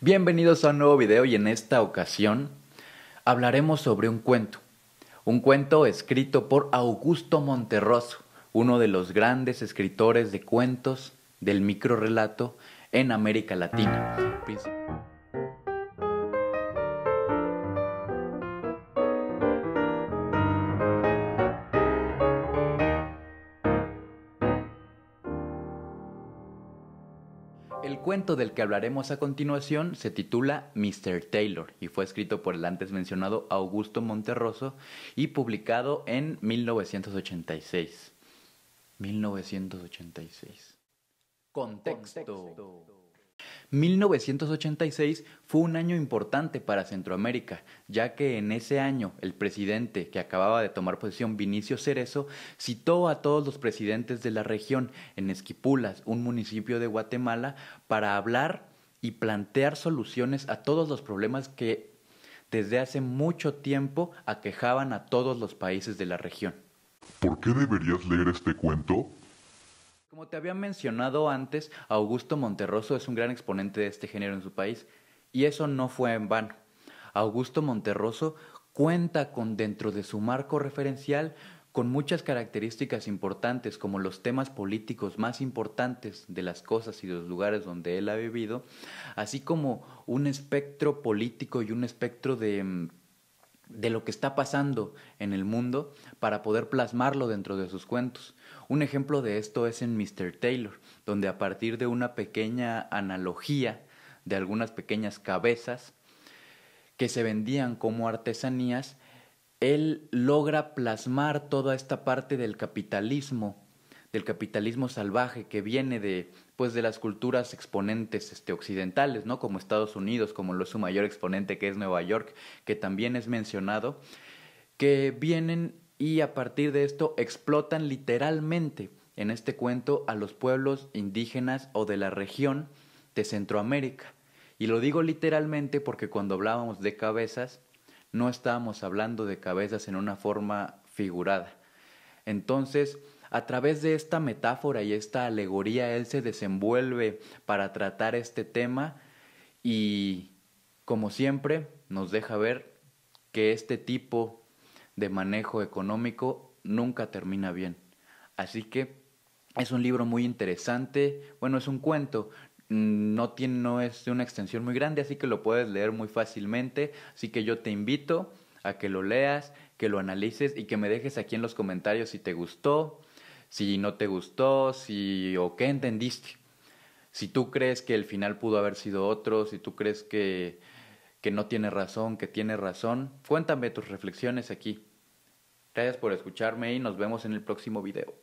Bienvenidos a un nuevo video y en esta ocasión hablaremos sobre un cuento. Un cuento escrito por Augusto Monterroso, uno de los grandes escritores de cuentos del microrrelato en América Latina. El cuento del que hablaremos a continuación se titula Mr. Taylor y fue escrito por el antes mencionado Augusto Monterroso y publicado en 1986. 1986. Contexto. Contexto. 1986 fue un año importante para Centroamérica, ya que en ese año el presidente que acababa de tomar posesión, Vinicio Cerezo, citó a todos los presidentes de la región en Esquipulas, un municipio de Guatemala, para hablar y plantear soluciones a todos los problemas que desde hace mucho tiempo aquejaban a todos los países de la región. ¿Por qué deberías leer este cuento? Como te había mencionado antes, Augusto Monterroso es un gran exponente de este género en su país, y eso no fue en vano. Augusto Monterroso cuenta con dentro de su marco referencial con muchas características importantes como los temas políticos más importantes de las cosas y de los lugares donde él ha vivido, así como un espectro político y un espectro de mm, de lo que está pasando en el mundo para poder plasmarlo dentro de sus cuentos. Un ejemplo de esto es en Mr. Taylor, donde a partir de una pequeña analogía de algunas pequeñas cabezas que se vendían como artesanías, él logra plasmar toda esta parte del capitalismo del capitalismo salvaje que viene de pues de las culturas exponentes este, occidentales, ¿no? Como Estados Unidos, como lo, su mayor exponente que es Nueva York, que también es mencionado, que vienen y a partir de esto explotan literalmente en este cuento a los pueblos indígenas o de la región de Centroamérica. Y lo digo literalmente porque cuando hablábamos de cabezas, no estábamos hablando de cabezas en una forma figurada. Entonces, a través de esta metáfora y esta alegoría, él se desenvuelve para tratar este tema y, como siempre, nos deja ver que este tipo de manejo económico nunca termina bien. Así que es un libro muy interesante, bueno, es un cuento, no, tiene, no es de una extensión muy grande, así que lo puedes leer muy fácilmente, así que yo te invito a que lo leas, que lo analices y que me dejes aquí en los comentarios si te gustó, si no te gustó, si o qué entendiste. Si tú crees que el final pudo haber sido otro, si tú crees que, que no tiene razón, que tiene razón, cuéntame tus reflexiones aquí. Gracias por escucharme y nos vemos en el próximo video.